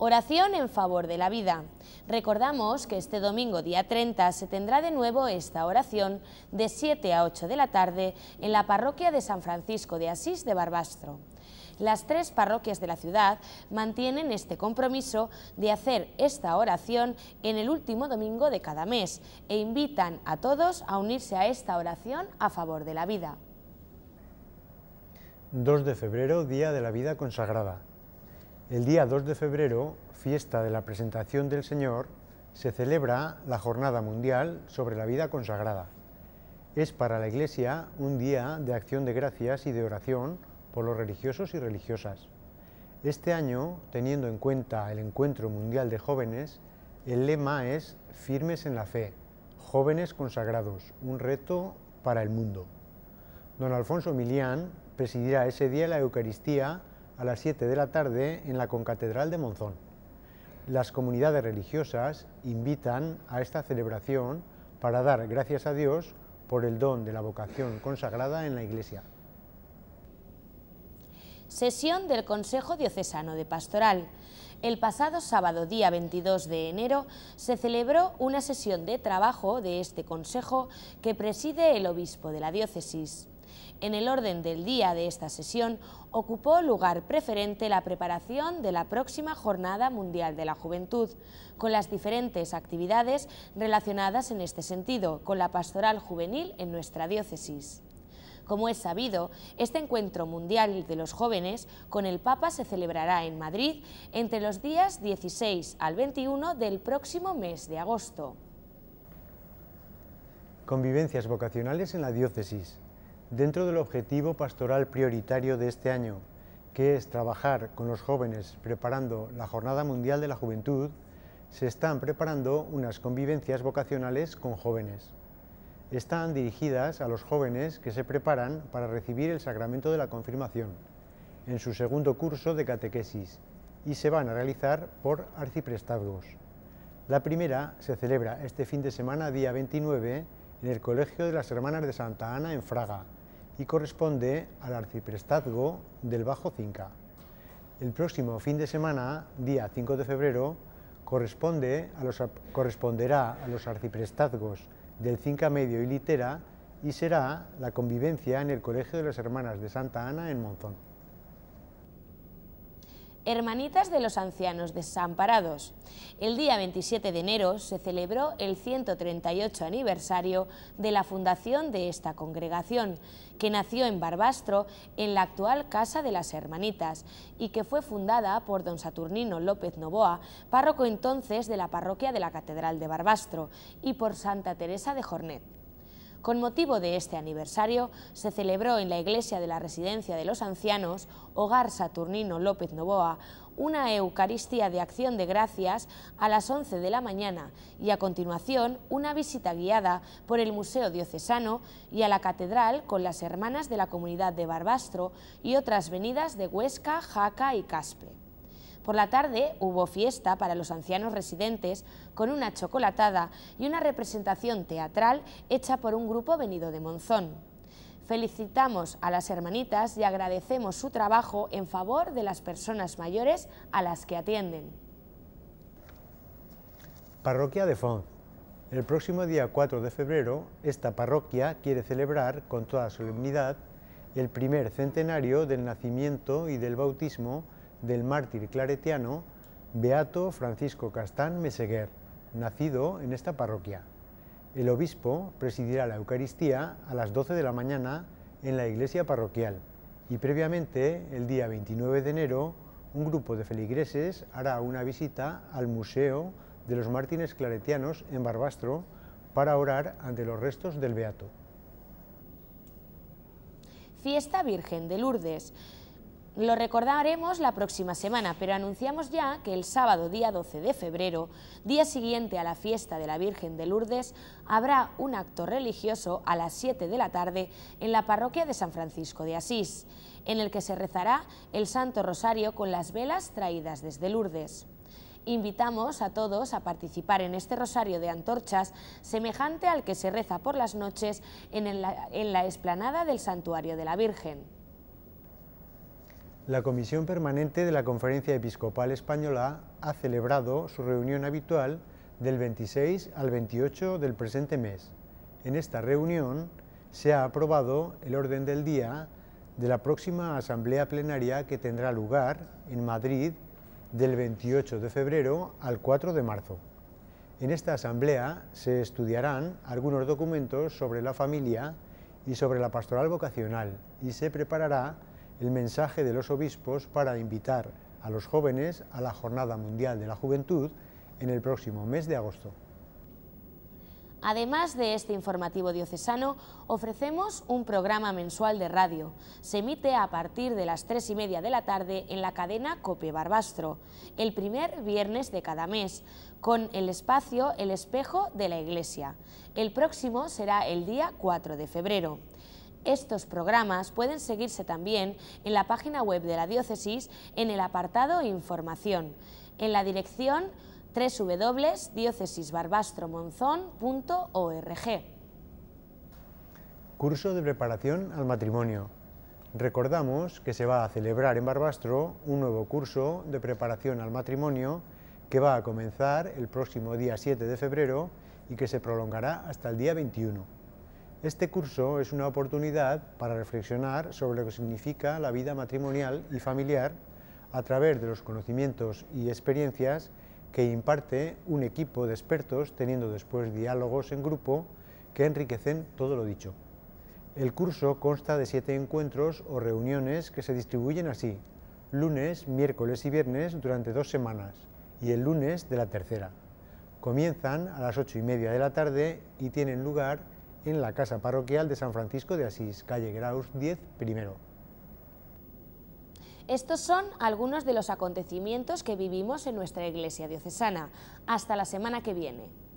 Oración en favor de la vida. Recordamos que este domingo día 30 se tendrá de nuevo esta oración de 7 a 8 de la tarde en la parroquia de San Francisco de Asís de Barbastro. Las tres parroquias de la ciudad mantienen este compromiso de hacer esta oración en el último domingo de cada mes e invitan a todos a unirse a esta oración a favor de la vida. 2 de febrero, Día de la Vida Consagrada. El día 2 de febrero, fiesta de la presentación del Señor, se celebra la Jornada Mundial sobre la Vida Consagrada. Es para la Iglesia un día de acción de gracias y de oración por los religiosos y religiosas. Este año, teniendo en cuenta el Encuentro Mundial de Jóvenes, el lema es Firmes en la Fe, Jóvenes Consagrados, un reto para el mundo. Don Alfonso Milián presidirá ese día la Eucaristía a las 7 de la tarde en la Concatedral de Monzón. Las comunidades religiosas invitan a esta celebración para dar gracias a Dios por el don de la vocación consagrada en la Iglesia. Sesión del Consejo Diocesano de Pastoral. El pasado sábado, día 22 de enero, se celebró una sesión de trabajo de este Consejo que preside el Obispo de la Diócesis. En el orden del día de esta sesión ocupó lugar preferente la preparación de la próxima Jornada Mundial de la Juventud, con las diferentes actividades relacionadas en este sentido, con la pastoral juvenil en nuestra diócesis. Como es sabido, este encuentro mundial de los jóvenes con el Papa se celebrará en Madrid entre los días 16 al 21 del próximo mes de agosto. Convivencias vocacionales en la diócesis dentro del objetivo pastoral prioritario de este año, que es trabajar con los jóvenes preparando la Jornada Mundial de la Juventud, se están preparando unas convivencias vocacionales con jóvenes. Están dirigidas a los jóvenes que se preparan para recibir el sacramento de la confirmación en su segundo curso de catequesis y se van a realizar por arciprestados. La primera se celebra este fin de semana, día 29, en el Colegio de las Hermanas de Santa Ana en Fraga, y corresponde al arciprestazgo del Bajo Cinca. El próximo fin de semana, día 5 de febrero, corresponde a los, corresponderá a los arciprestazgos del Cinca Medio y Litera y será la convivencia en el Colegio de las Hermanas de Santa Ana en Monzón. Hermanitas de los Ancianos Desamparados. El día 27 de enero se celebró el 138 aniversario de la fundación de esta congregación, que nació en Barbastro, en la actual Casa de las Hermanitas, y que fue fundada por don Saturnino López Novoa, párroco entonces de la parroquia de la Catedral de Barbastro, y por Santa Teresa de Jornet. Con motivo de este aniversario, se celebró en la iglesia de la Residencia de los Ancianos, Hogar Saturnino López Novoa, una Eucaristía de Acción de Gracias a las 11 de la mañana y a continuación una visita guiada por el Museo Diocesano y a la Catedral con las hermanas de la Comunidad de Barbastro y otras venidas de Huesca, Jaca y Caspe. Por la tarde hubo fiesta para los ancianos residentes con una chocolatada y una representación teatral hecha por un grupo venido de Monzón. Felicitamos a las hermanitas y agradecemos su trabajo en favor de las personas mayores a las que atienden. Parroquia de Font. El próximo día 4 de febrero, esta parroquia quiere celebrar con toda solemnidad el primer centenario del nacimiento y del bautismo del mártir claretiano Beato Francisco Castán Meseguer, nacido en esta parroquia. El obispo presidirá la Eucaristía a las 12 de la mañana en la iglesia parroquial y previamente, el día 29 de enero, un grupo de feligreses hará una visita al Museo de los Mártires Claretianos en Barbastro para orar ante los restos del Beato. Fiesta Virgen de Lourdes. Lo recordaremos la próxima semana, pero anunciamos ya que el sábado día 12 de febrero, día siguiente a la fiesta de la Virgen de Lourdes, habrá un acto religioso a las 7 de la tarde en la parroquia de San Francisco de Asís, en el que se rezará el Santo Rosario con las velas traídas desde Lourdes invitamos a todos a participar en este rosario de antorchas semejante al que se reza por las noches en la, en esplanada del Santuario de la Virgen. La Comisión Permanente de la Conferencia Episcopal Española ha celebrado su reunión habitual del 26 al 28 del presente mes. En esta reunión se ha aprobado el orden del día de la próxima Asamblea Plenaria que tendrá lugar en Madrid del 28 de febrero al 4 de marzo. En esta Asamblea se estudiarán algunos documentos sobre la familia y sobre la pastoral vocacional y se preparará el mensaje de los obispos para invitar a los jóvenes a la Jornada Mundial de la Juventud en el próximo mes de agosto. Además de este informativo diocesano, ofrecemos un programa mensual de radio. Se emite a partir de las tres y media de la tarde en la cadena Cope Barbastro, el primer viernes de cada mes, con el espacio El Espejo de la Iglesia. El próximo será el día 4 de febrero. Estos programas pueden seguirse también en la página web de la diócesis en el apartado Información, en la dirección www.diócesisbarbastromonzón.org. Curso de preparación al matrimonio. Recordamos que se va a celebrar en Barbastro un nuevo curso de preparación al matrimonio que va a comenzar el próximo día 7 de febrero y que se prolongará hasta el día 21. Este curso es una oportunidad para reflexionar sobre lo que significa la vida matrimonial y familiar a través de los conocimientos y experiencias que imparte un equipo de expertos teniendo después diálogos en grupo que enriquecen todo lo dicho. El curso consta de siete encuentros o reuniones que se distribuyen así, lunes, miércoles y viernes durante dos semanas y el lunes de la tercera. Comienzan a las ocho y media de la tarde y tienen lugar en la Casa Parroquial de San Francisco de Asís, calle Graus 10, primero. Estos son algunos de los acontecimientos que vivimos en nuestra Iglesia diocesana. Hasta la semana que viene.